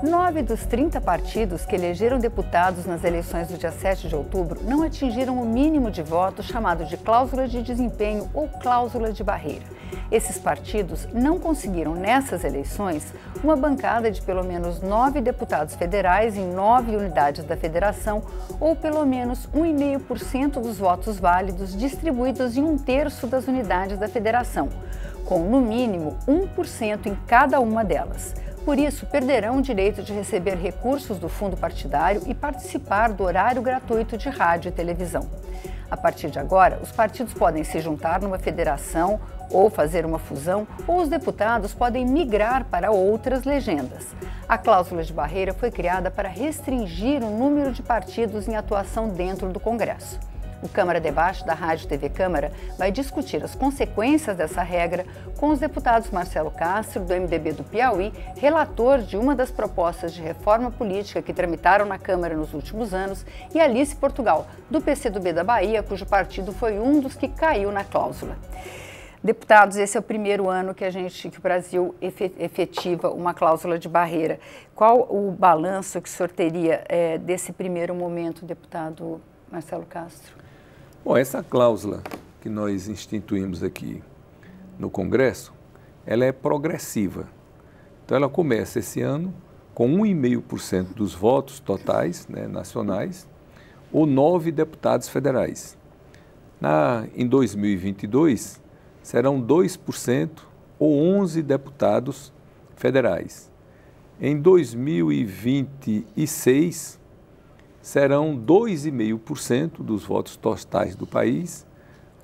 Nove dos 30 partidos que elegeram deputados nas eleições do dia 7 de outubro não atingiram o mínimo de votos chamado de cláusula de desempenho ou cláusula de barreira. Esses partidos não conseguiram, nessas eleições, uma bancada de pelo menos nove deputados federais em nove unidades da federação, ou pelo menos 1,5% dos votos válidos distribuídos em um terço das unidades da federação, com no mínimo 1% em cada uma delas. Por isso, perderão o direito de receber recursos do fundo partidário e participar do horário gratuito de rádio e televisão. A partir de agora, os partidos podem se juntar numa federação ou fazer uma fusão, ou os deputados podem migrar para outras legendas. A cláusula de barreira foi criada para restringir o número de partidos em atuação dentro do Congresso. O Câmara Debate da Rádio TV Câmara vai discutir as consequências dessa regra com os deputados Marcelo Castro, do MDB do Piauí, relator de uma das propostas de reforma política que tramitaram na Câmara nos últimos anos, e Alice Portugal, do PCdoB da Bahia, cujo partido foi um dos que caiu na cláusula. Deputados, esse é o primeiro ano que a gente, que o Brasil efetiva uma cláusula de barreira. Qual o balanço que o senhor teria é, desse primeiro momento, deputado Marcelo Castro? Bom, essa cláusula que nós instituímos aqui no Congresso, ela é progressiva. Então, ela começa esse ano com 1,5% dos votos totais né, nacionais ou nove deputados federais. Na, em 2022, serão 2% ou 11 deputados federais. Em 2026, serão 2,5% dos votos totais do país,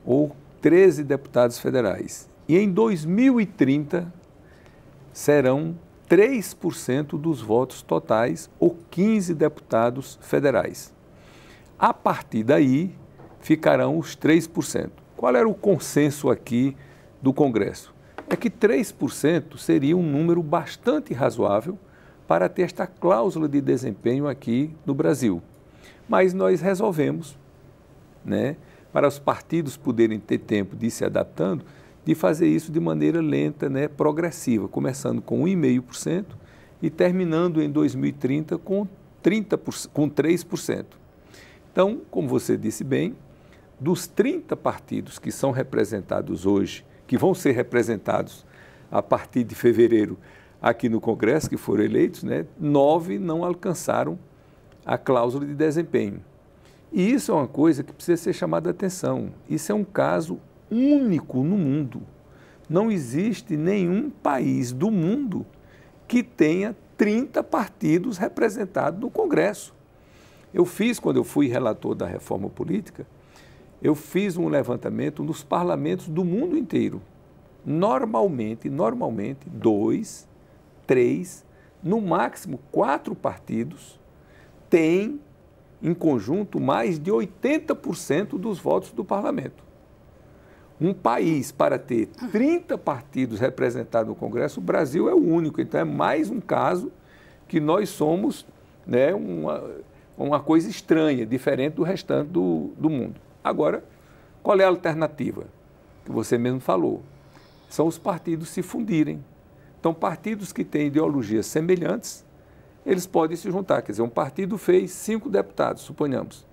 ou 13 deputados federais. E em 2030 serão 3% dos votos totais, ou 15 deputados federais. A partir daí ficarão os 3%. Qual era o consenso aqui do Congresso? É que 3% seria um número bastante razoável para ter esta cláusula de desempenho aqui no Brasil. Mas nós resolvemos, né, para os partidos poderem ter tempo de ir se adaptando, de fazer isso de maneira lenta, né, progressiva, começando com 1,5% e terminando em 2030 com 30%, com 3%. Então, como você disse bem, dos 30 partidos que são representados hoje, que vão ser representados a partir de fevereiro aqui no Congresso que foram eleitos, né, nove não alcançaram a cláusula de desempenho. E isso é uma coisa que precisa ser chamada a atenção. Isso é um caso único no mundo. Não existe nenhum país do mundo que tenha 30 partidos representados no Congresso. Eu fiz, quando eu fui relator da reforma política, eu fiz um levantamento nos parlamentos do mundo inteiro. Normalmente, normalmente, dois três, no máximo quatro partidos têm, em conjunto, mais de 80% dos votos do parlamento. Um país para ter 30 partidos representados no Congresso, o Brasil é o único. Então, é mais um caso que nós somos né, uma, uma coisa estranha, diferente do restante do, do mundo. Agora, qual é a alternativa? Que você mesmo falou. São os partidos se fundirem. Então, partidos que têm ideologias semelhantes, eles podem se juntar. Quer dizer, um partido fez cinco deputados, suponhamos.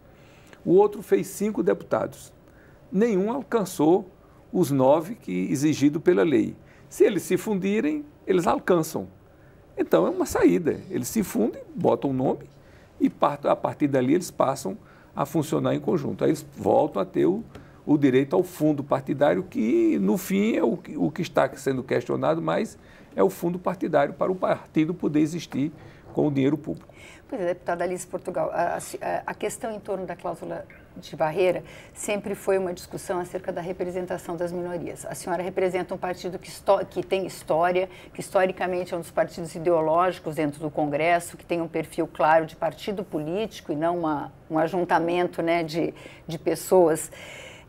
O outro fez cinco deputados. Nenhum alcançou os nove que é exigido pela lei. Se eles se fundirem, eles alcançam. Então é uma saída. Eles se fundem, botam o um nome e a partir dali eles passam a funcionar em conjunto. Aí eles voltam a ter o, o direito ao fundo partidário, que no fim é o, o que está sendo questionado, mas é o fundo partidário para o partido poder existir com o dinheiro público. Pois é, deputada Alice Portugal, a, a, questão em torno da cláusula de barreira sempre foi uma discussão acerca da representação das minorias. A senhora representa um partido que, que tem história, que historicamente é um dos partidos ideológicos dentro do Congresso, que tem um perfil claro de partido político e não uma, um ajuntamento né, de, de pessoas.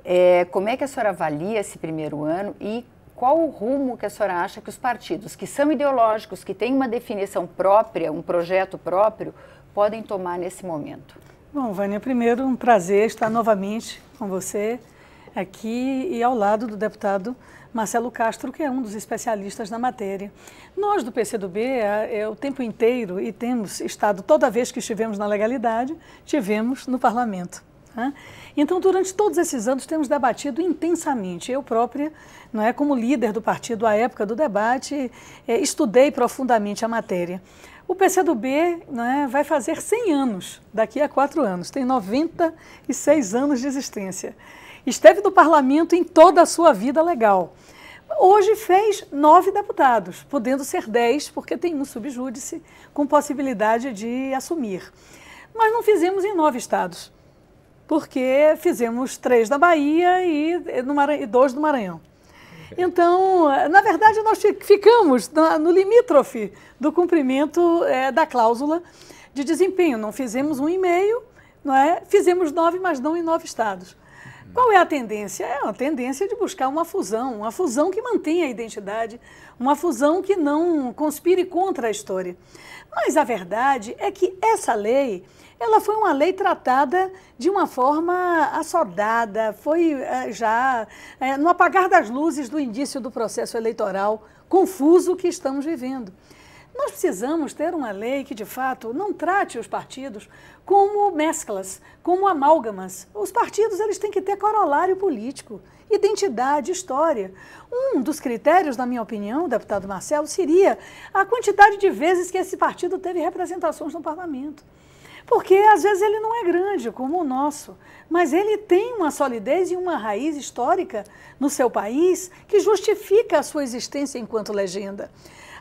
É, como é que a senhora avalia esse primeiro ano e qual o rumo que a senhora acha que os partidos que são ideológicos, que têm uma definição própria, um projeto próprio, podem tomar nesse momento? Bom, Vânia, primeiro, um prazer estar novamente com você aqui e ao lado do deputado Marcelo Castro, que é um dos especialistas na matéria. Nós do PCdoB, é, o tempo inteiro, e temos estado, toda vez que estivemos na legalidade, tivemos no parlamento. Né? Então, durante todos esses anos, temos debatido intensamente. Eu própria, não é, como líder do partido à época do debate, é, estudei profundamente a matéria. O PCdoB né, vai fazer 100 anos daqui a quatro anos, tem 96 anos de existência. Esteve no parlamento em toda a sua vida legal. Hoje fez nove deputados, podendo ser dez, porque tem um subjúdice com possibilidade de assumir. Mas não fizemos em nove estados porque fizemos três na Bahia e, no e dois no Maranhão. Então, na verdade, nós ficamos no limítrofe do cumprimento é, da cláusula de desempenho. Não fizemos um e-mail, não é? fizemos nove, mas não em nove estados. Qual é a tendência? É a tendência de buscar uma fusão, uma fusão que mantenha a identidade, uma fusão que não conspire contra a história. Mas a verdade é que essa lei, ela foi uma lei tratada de uma forma assodada, foi eh, já é, no apagar das luzes do indício do processo eleitoral confuso que estamos vivendo. Nós precisamos ter uma lei que, de fato, não trate os partidos como mesclas, como amálgamas. Os partidos eles têm que ter corolário político, identidade, história. Um dos critérios, na minha opinião, deputado Marcelo, seria a quantidade de vezes que esse partido teve representações no parlamento. Porque às vezes ele não é grande como o nosso, mas ele tem uma solidez e uma raiz histórica no seu país que justifica a sua existência enquanto legenda.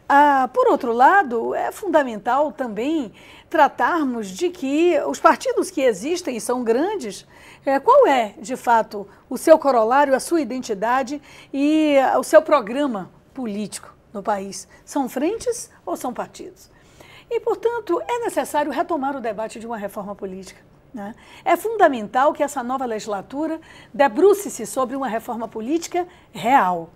Ah, por outro lado, é fundamental também tratarmos de que os partidos que existem e são grandes, é, qual é, de fato, o seu corolário, a sua identidade e eh, o seu programa político no país? São frentes ou são partidos? E, portanto, é necessário retomar o debate de uma reforma política. Né? É fundamental que essa nova legislatura debruce-se sobre uma reforma política real.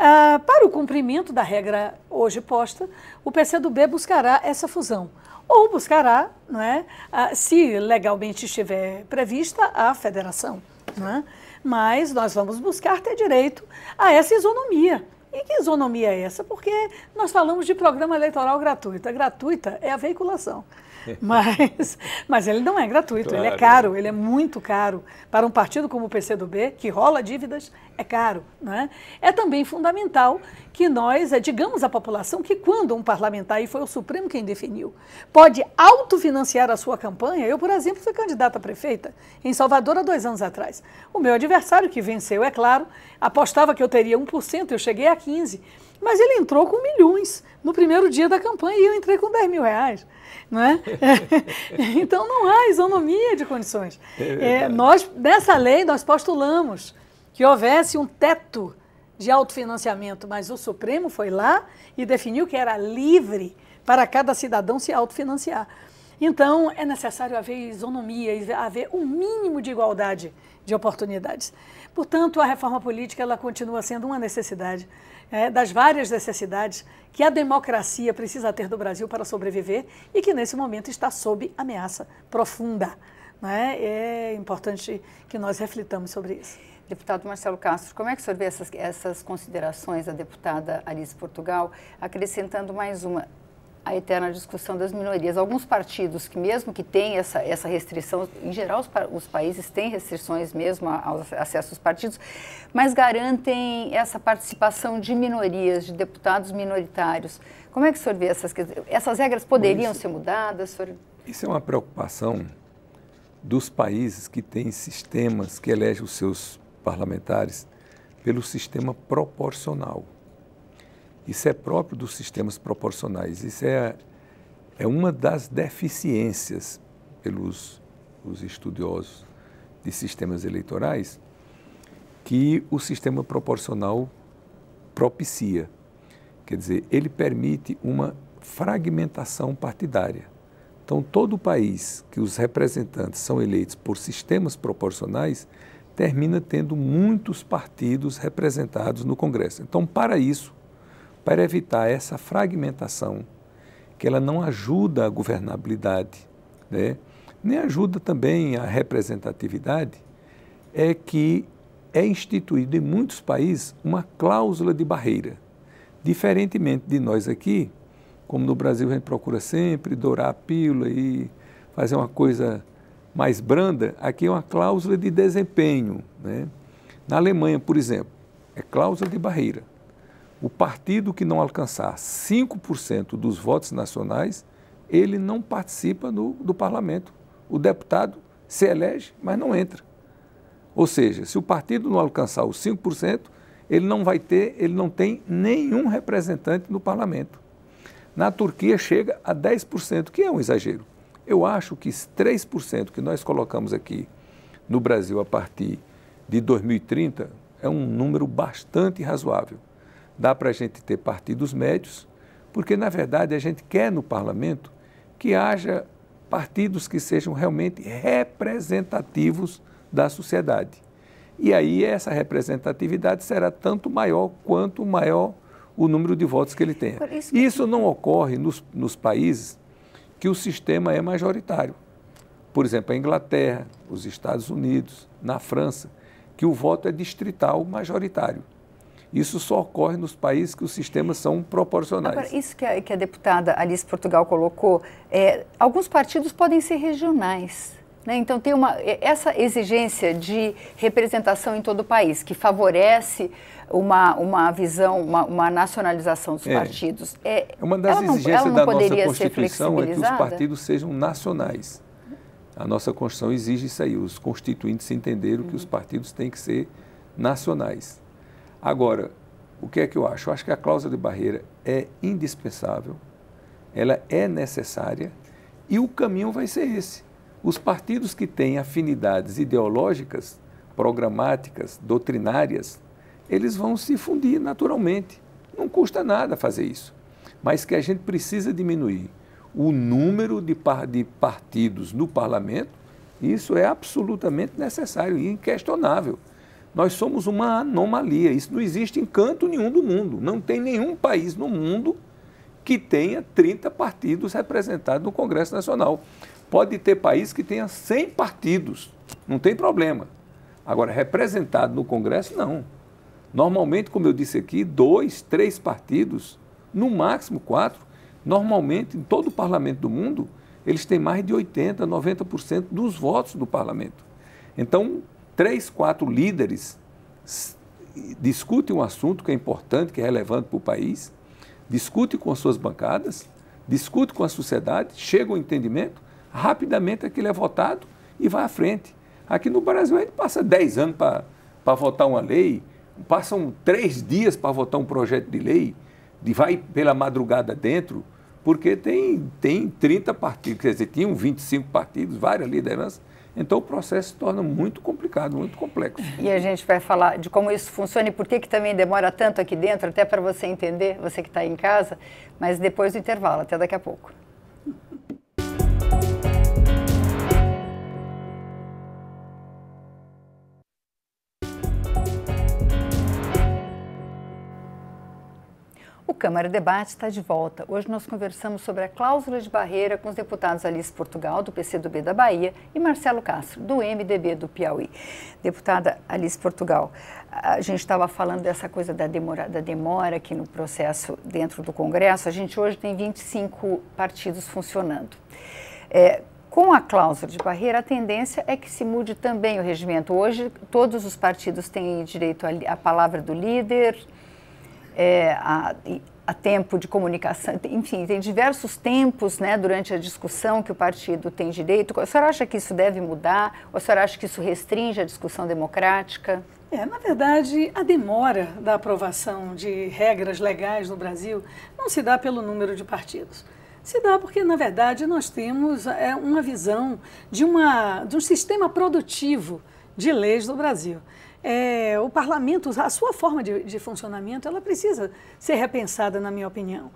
Ah, para o cumprimento da regra hoje posta, o PCdoB buscará essa fusão ou buscará, não é, ah, se legalmente estiver prevista, a federação. Não é? Mas nós vamos buscar ter direito a essa isonomia e que isonomia é essa? Porque nós falamos de programa eleitoral gratuito. A gratuita é a veiculação. Mas, mas ele não é gratuito, claro. ele é caro, ele é muito caro. Para um partido como o PCdoB, que rola dívidas, é caro. Né? É também fundamental que nós é, digamos à população que quando um parlamentar, e foi o Supremo quem definiu, pode autofinanciar a sua campanha, eu, por exemplo, fui candidata a prefeita em Salvador há dois anos atrás. O meu adversário, que venceu, é claro, apostava que eu teria 1%, eu cheguei a 15. Mas ele entrou com milhões no primeiro dia da campanha e eu entrei com 10 mil reais. Né? então não há isonomia de condições. É é, nós, nessa lei, nós postulamos que houvesse um teto de autofinanciamento, mas o Supremo foi lá e definiu que era livre para cada cidadão se autofinanciar. Então, é necessário haver isonomia, haver um mínimo de igualdade de oportunidades. Portanto, a reforma política ela continua sendo uma necessidade, é, das várias necessidades que a democracia precisa ter do Brasil para sobreviver e que, nesse momento, está sob ameaça profunda. Né? É importante que nós reflitamos sobre isso. Deputado Marcelo Castro, como é que o senhor vê essas, essas considerações da deputada Alice Portugal, acrescentando mais uma? a eterna discussão das minorias. Alguns partidos que, mesmo que têm essa, essa restrição, em geral os, os países têm restrições mesmo aos acessos aos partidos, mas garantem essa participação de minorias, de deputados minoritários. Como é que o senhor vê essas Essas regras poderiam isso, ser mudadas? Senhor? Isso é uma preocupação dos países que têm sistemas que elegem os seus parlamentares pelo sistema proporcional. Isso é próprio dos sistemas proporcionais. Isso é, é uma das deficiências pelos os estudiosos de sistemas eleitorais que o sistema proporcional propicia. Quer dizer, ele permite uma fragmentação partidária. Então, todo o país que os representantes são eleitos por sistemas proporcionais termina tendo muitos partidos representados no Congresso. Então, para isso, para evitar essa fragmentação, que ela não ajuda a governabilidade, né? nem ajuda também a representatividade, é que é instituído em muitos países uma cláusula de barreira. Diferentemente de nós aqui, como no Brasil a gente procura sempre dourar a pílula e fazer uma coisa mais branda, aqui é uma cláusula de desempenho. Né? Na Alemanha, por exemplo, é cláusula de barreira. O partido que não alcançar 5% dos votos nacionais, ele não participa do parlamento. O deputado se elege, mas não entra. Ou seja, se o partido não alcançar os 5%, ele não vai ter, ele não tem nenhum representante no parlamento. Na Turquia chega a 10%, que é um exagero. Eu acho que 3% que nós colocamos aqui no Brasil a partir de 2030 é um número bastante razoável dá para a gente ter partidos médios, porque, na verdade, a gente quer no parlamento que haja partidos que sejam realmente representativos da sociedade. E aí essa representatividade será tanto maior quanto maior o número de votos que ele tenha. Isso, que... isso não ocorre nos, nos países que o sistema é majoritário. Por exemplo, a Inglaterra, os Estados Unidos, na França, que o voto é distrital majoritário. Isso só ocorre nos países que os sistemas são proporcionais. Agora, isso que a, que a deputada Alice Portugal colocou, é, alguns partidos podem ser regionais. Né? Então, tem uma, essa exigência de representação em todo o país, que favorece uma, uma visão, uma, uma nacionalização dos é. partidos. É, é uma das exigências não, da nossa Constituição é que os partidos sejam nacionais. A nossa Constituição exige isso aí. Os constituintes entenderam uhum. que os uhum. partidos têm que ser nacionais. Agora, o que é que eu acho? Eu acho que a cláusula de barreira é indispensável, ela é necessária e o caminho vai ser esse. Os partidos que têm afinidades ideológicas, programáticas, doutrinárias, eles vão se fundir naturalmente. Não custa nada fazer isso. Mas que a gente precisa diminuir o número de, par de partidos no parlamento, isso é absolutamente necessário e inquestionável. Nós somos uma anomalia. Isso não existe em canto nenhum do mundo. Não tem nenhum país no mundo que tenha 30 partidos representados no Congresso Nacional. Pode ter país que tenha 100 partidos, não tem problema. Agora, representado no Congresso, não. Normalmente, como eu disse aqui, dois, três partidos, no máximo quatro. Normalmente, em todo o parlamento do mundo, eles têm mais de 80%, 90% dos votos do parlamento. Então, três, quatro líderes discutem um assunto que é importante, que é relevante para o país, discutem com as suas bancadas, discutem com a sociedade, chegam ao entendimento, rapidamente aquilo é votado e vai à frente. Aqui no Brasil a gente passa 10 anos para votar uma lei, passam três dias para votar um projeto de lei, de vai pela madrugada dentro, porque tem, tem 30 partidos, quer dizer, tinham 25 partidos, várias lideranças, então o processo se torna muito complicado, muito complexo. E a gente vai falar de como isso funciona e por que, que também demora tanto aqui dentro, até para você entender, você que está em casa, mas depois do intervalo, até daqui a pouco. Câmara Debate está de volta. Hoje nós conversamos sobre a cláusula de barreira com os deputados Alice Portugal, do PCdoB da Bahia, e Marcelo Castro, do MDB do Piauí. Deputada Alice Portugal, a gente estava falando dessa coisa da demora, da demora aqui no processo dentro do Congresso. A gente hoje tem 25 partidos funcionando. É, com a cláusula de barreira, a tendência é que se mude também o regimento. Hoje, todos os partidos têm direito à palavra do líder, é, a, a tempo de comunicação, enfim, tem diversos tempos né, durante a discussão que o partido tem direito. A senhora acha que isso deve mudar? Ou a senhora acha que isso restringe a discussão democrática? É, na verdade, a demora da aprovação de regras legais no Brasil não se dá pelo número de partidos. Se dá porque, na verdade, nós temos é, uma visão de, uma, de um sistema produtivo de leis no Brasil é, o parlamento, a sua forma de, de, funcionamento, ela precisa ser repensada, na minha opinião.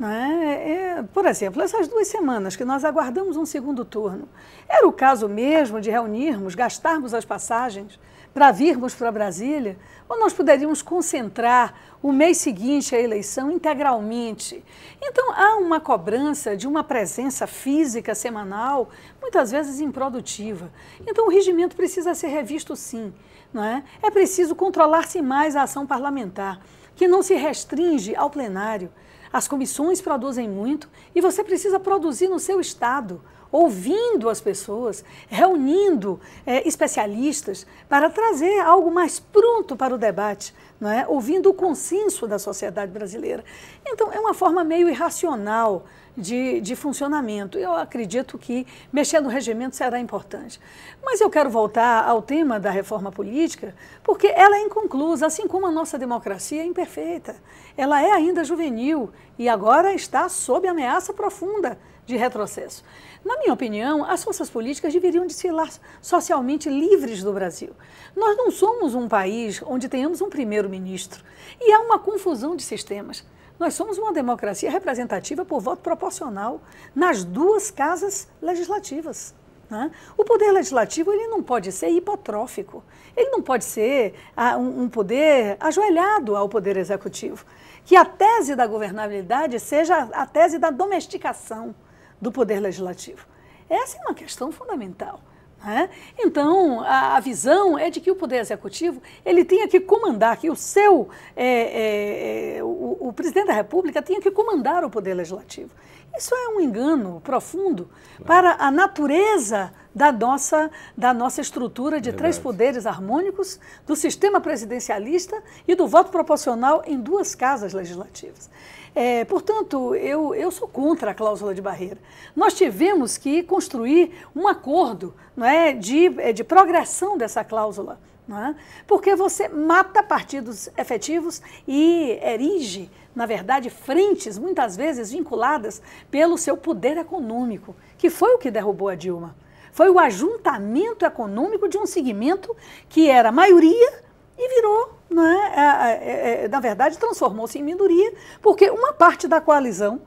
É? é, por exemplo, essas duas semanas que nós aguardamos um segundo turno, era o caso mesmo de reunirmos, gastarmos as passagens para virmos para Brasília, ou nós poderíamos concentrar o mês seguinte à eleição integralmente. Então, há uma cobrança de uma presença física semanal, muitas vezes improdutiva. Então, o regimento precisa ser revisto, sim. Não é? é preciso controlar-se mais a ação parlamentar, que não se restringe ao plenário. As comissões produzem muito e você precisa produzir no seu estado, ouvindo as pessoas, reunindo é, especialistas para trazer algo mais pronto para o debate, não é? ouvindo o consenso da sociedade brasileira. Então, é uma forma meio irracional de, de funcionamento. Eu acredito que mexer no regimento será importante. Mas eu quero voltar ao tema da reforma política, porque ela é inconclusa, assim como a nossa democracia é imperfeita. Ela é ainda juvenil e agora está sob ameaça profunda de retrocesso. Na minha opinião, as forças políticas deveriam desfilar socialmente livres do Brasil. Nós não somos um país onde tenhamos um primeiro-ministro e há uma confusão de sistemas. Nós somos uma democracia representativa por voto proporcional nas duas casas legislativas. Né? O poder legislativo ele não pode ser hipotrófico, ele não pode ser ah, um poder ajoelhado ao poder executivo. Que a tese da governabilidade seja a tese da domesticação do poder legislativo. Essa é uma questão fundamental. Né? Então, a, a, visão é de que o poder executivo ele tinha que comandar, que o seu, é, é, é o, o, presidente da República tinha que comandar o poder legislativo. Isso é um engano profundo para a natureza da nossa, da nossa estrutura de Verdade. três poderes harmônicos, do sistema presidencialista e do voto proporcional em duas casas legislativas. É, portanto, eu, eu sou contra a cláusula de barreira. Nós tivemos que construir um acordo não é, de, é, de progressão dessa cláusula é? porque você mata partidos efetivos e erige, na verdade, frentes muitas vezes vinculadas pelo seu poder econômico, que foi o que derrubou a Dilma. Foi o ajuntamento econômico de um segmento que era maioria e virou, é? É, é, é? na verdade, transformou-se em minoria, porque uma parte da coalizão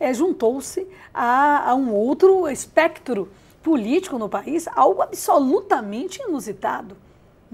é? juntou-se a, a um outro espectro político no país, algo absolutamente inusitado.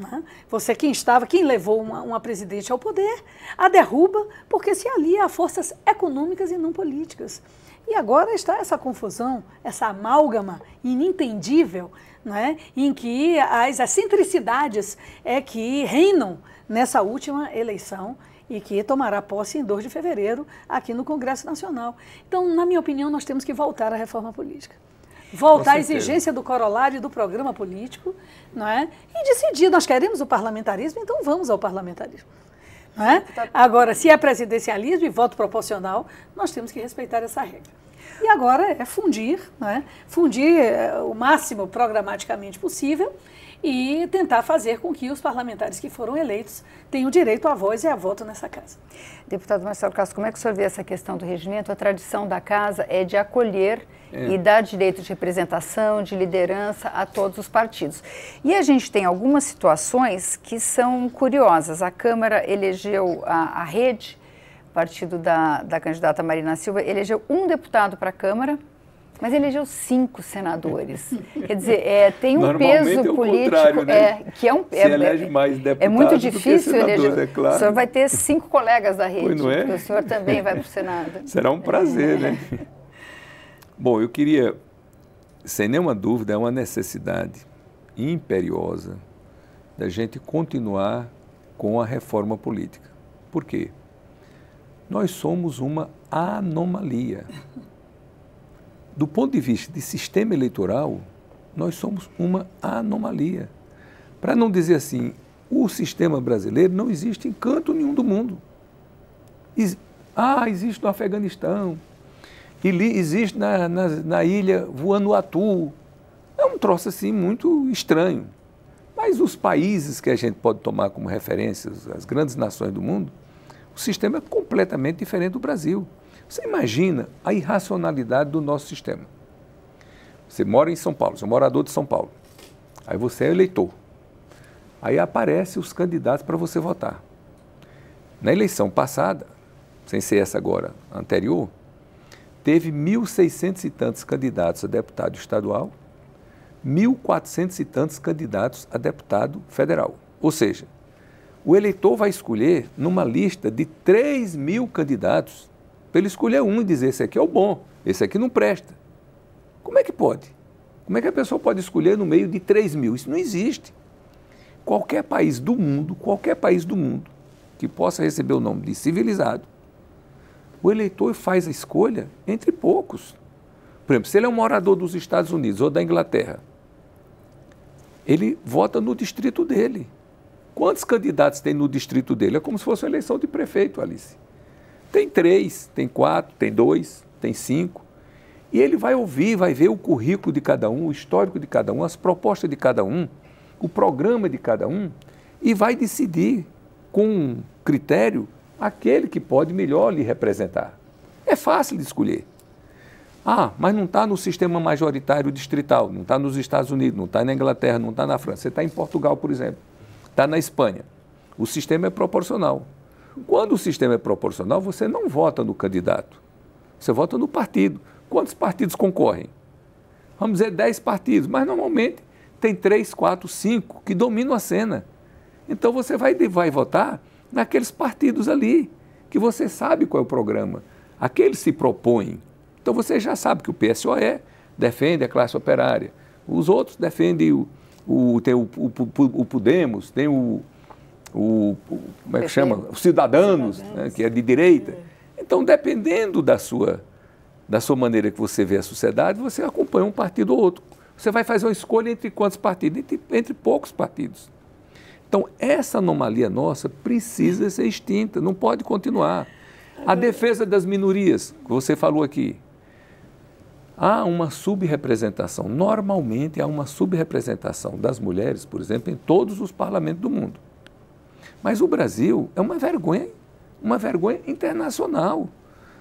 Né? Você é quem estava, quem levou uma, uma, presidente ao poder, a derruba porque se alia a forças econômicas e não políticas. E agora está essa confusão, essa amálgama inintendível, né, em que as excentricidades é que reinam nessa última eleição e que tomará posse em 2 de fevereiro aqui no Congresso Nacional. Então, na minha opinião, nós temos que voltar à reforma política voltar à exigência do corolário do programa político, não é? E decidir, nós queremos o parlamentarismo, então vamos ao parlamentarismo. Não é? Tá agora, se é presidencialismo e voto proporcional, nós temos que respeitar essa regra. E agora é fundir, é? fundir eh, o máximo programaticamente possível e tentar fazer com que os parlamentares que foram eleitos tenham direito à voz e a voto nessa casa. Deputado Marcelo Castro, como é que o senhor vê essa questão do regimento? A tradição da casa é de acolher é. e dar direito de representação, de liderança a todos os partidos. E a gente tem algumas situações que são curiosas. A Câmara elegeu a, a rede, partido da, da candidata Marina Silva, elegeu um deputado para a Câmara mas elegeu cinco senadores. Quer dizer, é, tem um é peso é político né? é, que é um Se é, elege é, mais é muito difícil senador, eleger. É claro. O senhor vai ter cinco colegas da rede, pois não é? o senhor também vai para o Senado. Será um prazer, né? Bom, eu queria, sem nenhuma dúvida, é uma necessidade imperiosa da gente continuar com a reforma política. Por quê? Nós somos uma anomalia do ponto de vista de sistema eleitoral, nós somos uma anomalia. Para não dizer assim, o sistema brasileiro não existe em canto nenhum do mundo. Ah, existe no Afeganistão, existe na, na, na ilha Vanuatu. É um troço assim muito estranho. Mas os países que a gente pode tomar como referências, as grandes nações do mundo, o sistema é completamente diferente do Brasil. Você imagina a irracionalidade do nosso sistema. Você mora em São Paulo, você é morador de São Paulo. Aí você é eleitor. Aí aparecem os candidatos para você votar. Na eleição passada, sem ser essa agora, anterior, teve 1.600 e tantos candidatos a deputado estadual, 1.400 e tantos candidatos a deputado federal. Ou seja, o eleitor vai escolher numa lista de 3 mil candidatos para ele escolher um e dizer esse aqui é o bom, esse aqui não presta. Como é que pode? Como é que a pessoa pode escolher no meio de 3 mil? Isso não existe. Qualquer país do mundo, qualquer país do mundo que possa receber o nome de civilizado, o eleitor faz a escolha entre poucos. Por exemplo, se ele é um morador dos Estados Unidos ou da Inglaterra, ele vota no distrito dele. Quantos candidatos tem no distrito dele? É como se fosse uma eleição de prefeito, Alice. Tem três, tem quatro, tem dois, tem cinco. E ele vai ouvir, vai ver o currículo de cada um, o histórico de cada um, as propostas de cada um, o programa de cada um, e vai decidir com critério aquele que pode melhor lhe representar. É fácil de escolher. Ah, mas não está no sistema majoritário distrital, não está nos Estados Unidos, não está na Inglaterra, não está na França. Você está em Portugal, por exemplo, está na Espanha. O sistema é proporcional. Quando o sistema é proporcional, você não vota no candidato, você vota no partido. Quantos partidos concorrem? Vamos dizer 10 partidos, mas normalmente tem 3, 4, 5 que dominam a cena. Então você vai, vai votar naqueles partidos ali, que você sabe qual é o programa. Aqueles se propõem. Então você já sabe que o PSOE defende a classe operária, os outros defendem o, o, tem o, o, o Podemos, tem o, o, o como é que chama? Os cidadanos, Né, que é de direita. É. Então, dependendo da sua, da sua maneira que você vê a sociedade, você acompanha um partido ou outro. Você vai fazer uma escolha entre quantos partidos? Entre, entre poucos partidos. Então, essa anomalia nossa precisa ser extinta, não pode continuar. A defesa das minorias, que você falou aqui, há uma subrepresentação. Normalmente há uma subrepresentação das mulheres, por exemplo, em todos os parlamentos do mundo. Mas o Brasil é uma vergonha, uma vergonha internacional.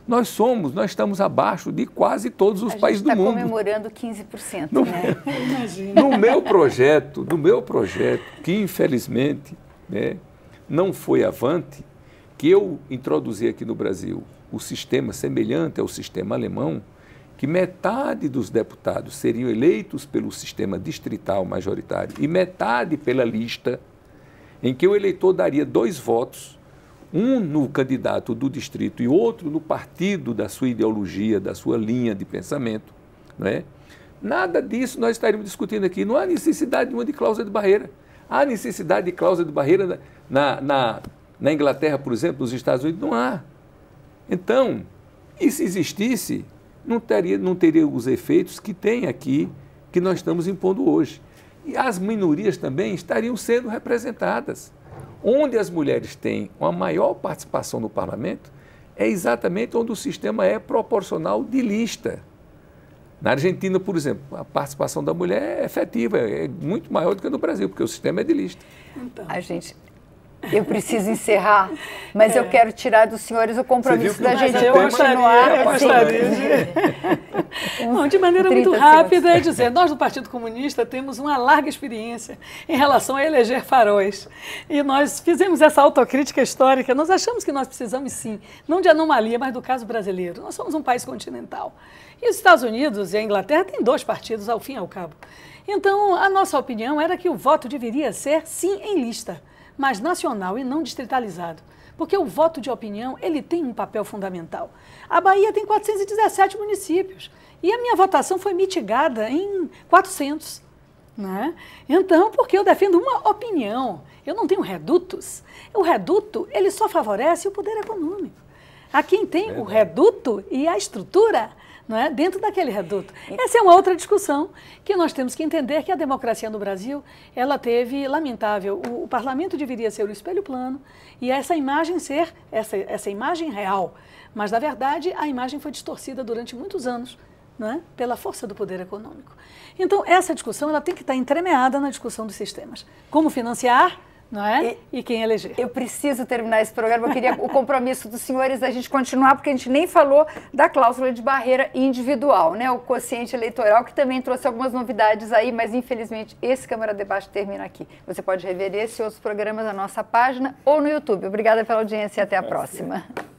Nós somos, nós estamos abaixo de quase todos os países tá do mundo. comemorando 15%, no, né? Imagina. No meu projeto, no meu projeto, que infelizmente né, não foi avante, que eu introduzi aqui no Brasil o sistema semelhante ao sistema alemão, que metade dos deputados seriam eleitos pelo sistema distrital majoritário e metade pela lista em que o eleitor daria dois votos, um no candidato do distrito e outro no partido da sua ideologia, da sua linha de pensamento. é? Nada disso nós estaríamos discutindo aqui. Não há necessidade nenhuma de cláusula de barreira. Há necessidade de cláusula de barreira na, na, na Inglaterra, por exemplo, nos Estados Unidos? Não há. Então, e se existisse, não teria, não teria os efeitos que tem aqui, que nós estamos impondo hoje. E as minorias também estariam sendo representadas. Onde as mulheres têm uma maior participação no parlamento é exatamente onde o sistema é proporcional de lista. Na Argentina, por exemplo, a participação da mulher é efetiva, é muito maior do que no Brasil, porque o sistema é de lista. Então, a gente, eu preciso encerrar, mas é. eu quero tirar dos senhores o compromisso da gente eu continuar. Eu assim. gostaria, assim. Bom, de maneira muito rápida, segundos. é dizer, nós do Partido Comunista temos uma larga experiência em relação a eleger faróis. E nós fizemos essa autocrítica histórica, nós achamos que nós precisamos sim, não de anomalia, mas do caso brasileiro. Nós somos um país continental. E os Estados Unidos e a Inglaterra têm dois partidos, ao fim e ao cabo. Então, a nossa opinião era que o voto deveria ser sim em lista mas nacional e não distritalizado. Porque o voto de opinião, ele tem um papel fundamental. A Bahia tem 417 municípios e a minha votação foi mitigada em 400. Né? Então, porque eu defendo uma opinião, eu não tenho redutos. O reduto, ele só favorece o poder econômico. A quem tem o reduto e a estrutura, é dentro daquele reduto. Essa é uma outra discussão que nós temos que entender que a democracia no Brasil, ela teve, lamentável, o, o parlamento deveria ser o espelho plano e essa imagem ser, essa, essa imagem real. Mas, na verdade, a imagem foi distorcida durante muitos anos é? pela força do poder econômico. Então, essa discussão ela tem que estar entremeada na discussão dos sistemas. Como financiar não é? E, e, quem eleger. Eu preciso terminar esse programa, eu queria o compromisso dos senhores da gente continuar, porque a gente nem falou da cláusula de barreira individual, né? O quociente eleitoral, que também trouxe algumas novidades aí, mas infelizmente esse Câmara Debate termina aqui. Você pode rever esse e outros programas na nossa página ou no YouTube. Obrigada pela audiência e até a próxima.